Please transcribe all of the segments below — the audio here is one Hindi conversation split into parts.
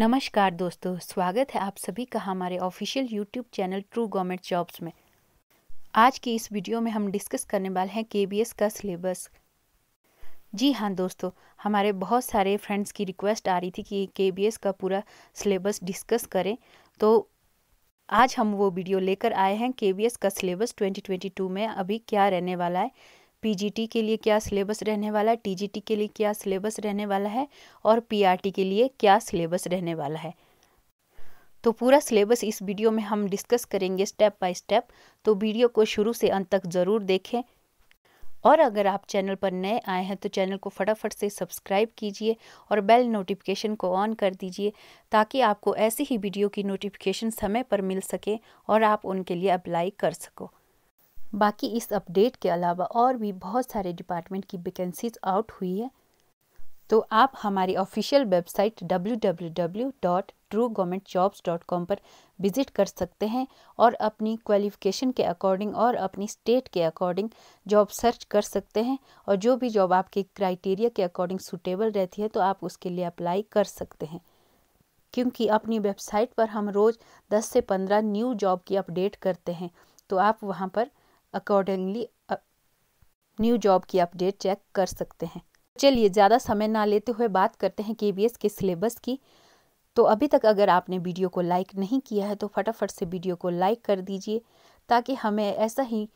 नमस्कार दोस्तों स्वागत है आप सभी का हमारे official YouTube channel true government jobs में आज की इस वीडियो में हम डिस्कस करने वाले हैं के का सिलेबस जी हाँ दोस्तों हमारे बहुत सारे फ्रेंड्स की रिक्वेस्ट आ रही थी कि के का पूरा सिलेबस डिस्कस करें तो आज हम वो वीडियो लेकर आए हैं के का सिलेबस 2022 में अभी क्या रहने वाला है पीजीटी के लिए क्या सिलेबस रहने वाला है टीजीटी के लिए क्या सिलेबस रहने वाला है और पीआरटी के लिए क्या सिलेबस रहने वाला है तो पूरा सिलेबस इस वीडियो में हम डिस्कस करेंगे स्टेप बाय स्टेप तो वीडियो को शुरू से अंत तक ज़रूर देखें और अगर आप चैनल पर नए आए हैं तो चैनल को फटाफट से सब्सक्राइब कीजिए और बेल नोटिफिकेशन को ऑन कर दीजिए ताकि आपको ऐसी ही वीडियो की नोटिफिकेशन समय पर मिल सके और आप उनके लिए अप्लाई कर सको बाकी इस अपडेट के अलावा और भी बहुत सारे डिपार्टमेंट की वैकेंसीज आउट हुई है तो आप हमारी ऑफिशियल वेबसाइट www.truegovernmentjobs.com पर विजिट कर सकते हैं और अपनी क्वालिफिकेशन के अकॉर्डिंग और अपनी स्टेट के अकॉर्डिंग जॉब सर्च कर सकते हैं और जो भी जॉब आपके क्राइटेरिया के अकॉर्डिंग सूटेबल रहती है तो आप उसके लिए अप्लाई कर सकते हैं क्योंकि अपनी वेबसाइट पर हम रोज़ 10 से 15 न्यू जॉब की अपडेट करते हैं तो आप वहाँ पर अकॉर्डिंगली न्यू जॉब की अपडेट चेक कर सकते हैं चलिए ज़्यादा समय ना लेते हुए बात करते हैं के के सिलेबस की तो अभी तक अगर आपने वीडियो को लाइक नहीं किया है तो फटाफट से वीडियो को लाइक कर दीजिए ताकि हमें ऐसा ही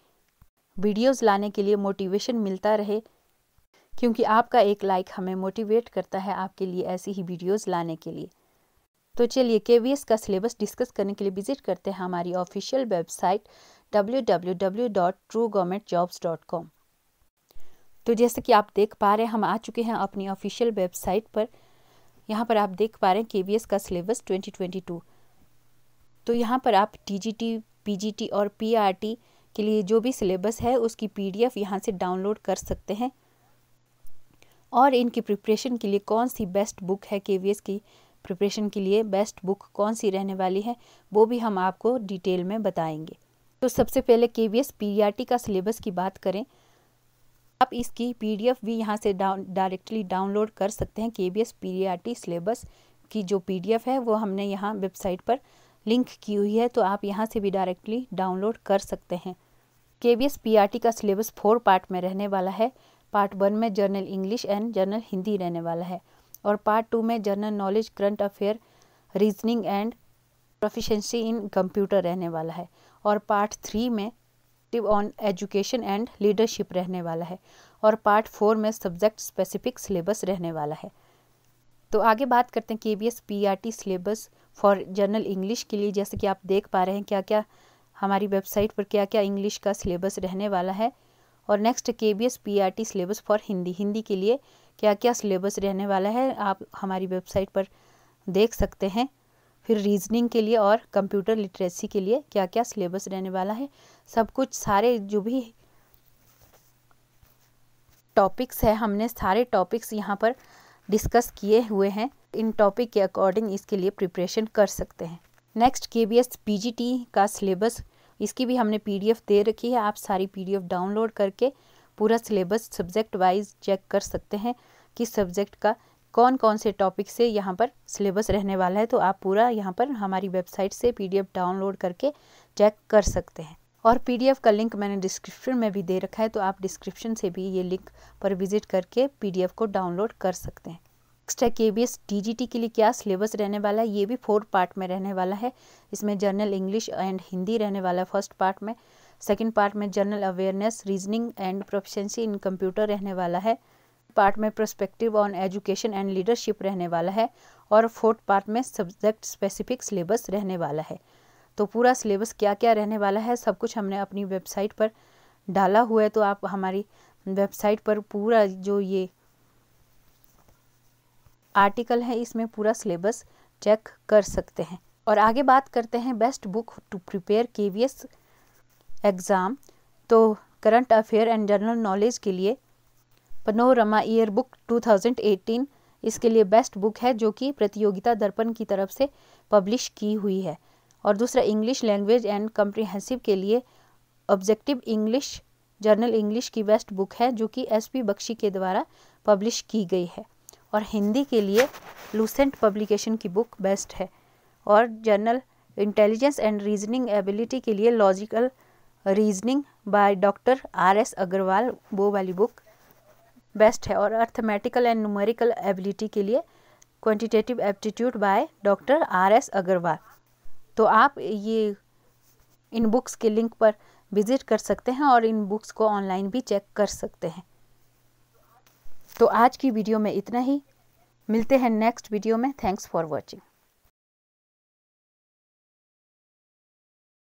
वीडियोस लाने के लिए मोटिवेशन मिलता रहे क्योंकि आपका एक लाइक हमें मोटिवेट करता है आपके लिए ऐसी ही वीडियोस लाने के लिए तो चलिए के का सिलेबस डिस्कस करने के लिए विजिट करते हैं हमारी ऑफिशियल वेबसाइट www.truegovernmentjobs.com तो जैसे कि आप देख पा रहे हैं हम आ चुके हैं अपनी ऑफिशियल वेबसाइट पर यहाँ पर आप देख पा रहे हैं के का सिलेबस 2022 तो यहाँ पर आप टी पीजीटी और पीआरटी के लिए जो भी सिलेबस है उसकी पीडीएफ यहाँ से डाउनलोड कर सकते हैं और इनकी प्रिपरेशन के लिए कौन सी बेस्ट बुक है के की प्रिपरेशन के लिए बेस्ट बुक कौन सी रहने वाली है वो भी हम आपको डिटेल में बताएंगे तो सबसे पहले के वी पीआरटी का सिलेबस की बात करें आप इसकी पीडीएफ भी यहाँ से डाउन डायरेक्टली डाउनलोड कर सकते हैं के वी पीआरटी सिलेबस की जो पीडीएफ है वो हमने यहाँ वेबसाइट पर लिंक की हुई है तो आप यहाँ से भी डायरेक्टली डाउनलोड कर सकते हैं के वी पीआरटी का सिलेबस फोर पार्ट में रहने वाला है पार्ट वन में general English and general Hindi रहने वाला है और पार्ट टू में general knowledge current affair reasoning and proficiency in computer रहने वाला है और पार्ट थ्री में ऑन एजुकेशन एंड लीडरशिप रहने वाला है और पार्ट फोर में सब्जेक्ट स्पेसिफिक सिलेबस रहने वाला है तो आगे बात करते हैं K B S P R T syllabus for general English के लिए जैसे कि आप देख पा रहे हैं क्या क्या हमारी वेबसाइट पर क्या क्या इंग्लिश का सिलेबस रहने वाला है और next K B S P R T syllabus for Hindi Hindi के लिए क्या क्या सिलेबस रहने वाला है आप हमारी वेबसाइट पर देख सकते हैं फिर रीजनिंग के लिए और कंप्यूटर लिटरेसी के लिए क्या क्या सिलेबस रहने वाला है सब कुछ सारे जो भी टॉपिक्स है हमने सारे टॉपिक्स यहाँ पर डिस्कस किए हुए हैं इन टॉपिक के अकॉर्डिंग इसके लिए प्रिपरेशन कर सकते हैं next K B S P G T का सिलेबस इसकी भी हमने पी डी एफ दे रखी है आप सारी पी डी एफ डाउनलोड करके पूरा सिलेबस सब्जेक्ट वाइज चेक कर सकते हैं कि सब्जेक्ट का कौन कौन से टॉपिक से यहाँ पर सिलेबस रहने वाला है तो आप पूरा यहाँ पर हमारी वेबसाइट से पीडीएफ डाउनलोड करके चेक कर सकते हैं और पीडीएफ का लिंक मैंने डिस्क्रिप्शन में भी दे रखा है तो आप डिस्क्रिप्शन से भी ये लिंक पर विजिट करके पीडीएफ को डाउनलोड कर सकते हैं नेक्स्ट है के बी एस के लिए क्या सिलेबस रहने वाला है ये भी फोर पार्ट में रहने वाला है इसमें जर्नल इंग्लिश एंड हिंदी रहने वाला है फर्स्ट पार्ट में सेकेंड पार्ट में general awareness reasoning and proficiency in computer रहने वाला है पार्ट में perspective on education and leadership रहने वाला है और फोर्थ पार्ट में सब्जेक्ट स्पेसिफिक सिलेबस रहने वाला है तो पूरा सिलेबस क्या क्या रहने वाला है सब कुछ हमने अपनी वेबसाइट पर डाला हुआ है तो आप हमारी वेबसाइट पर पूरा जो ये आर्टिकल है इसमें पूरा सिलेबस चेक कर सकते हैं और आगे बात करते हैं बेस्ट बुक टू प्रिपेयर के एग्ज़ाम तो current affair and general knowledge के लिए पनोरमा थाउजेंड 2018 इसके लिए बेस्ट बुक है जो कि प्रतियोगिता दर्पण की तरफ से पब्लिश की हुई है और दूसरा इंग्लिश लैंग्वेज एंड कम्प्रिहेंसिव के लिए ऑब्जेक्टिव इंग्लिश जर्नल इंग्लिश की बेस्ट बुक है जो कि एस पी बख्शी के द्वारा पब्लिश की गई है और हिंदी के लिए लूसेंट पब्लिकेशन की बुक बेस्ट है और general intelligence and reasoning ability के लिए logical reasoning by doctor R S Agarwal वो वाली बुक बेस्ट है और अर्थमेटिकल एंड न्यूमेरिकल एबिलिटी के लिए quantitative aptitude by doctor R S Agarwal तो आप ये इन बुक्स के लिंक पर विज़िट कर सकते हैं और इन बुक्स को ऑनलाइन भी चेक कर सकते हैं तो आज की वीडियो में इतना ही मिलते हैं नेक्स्ट वीडियो में थैंक्स फॉर वॉचिंग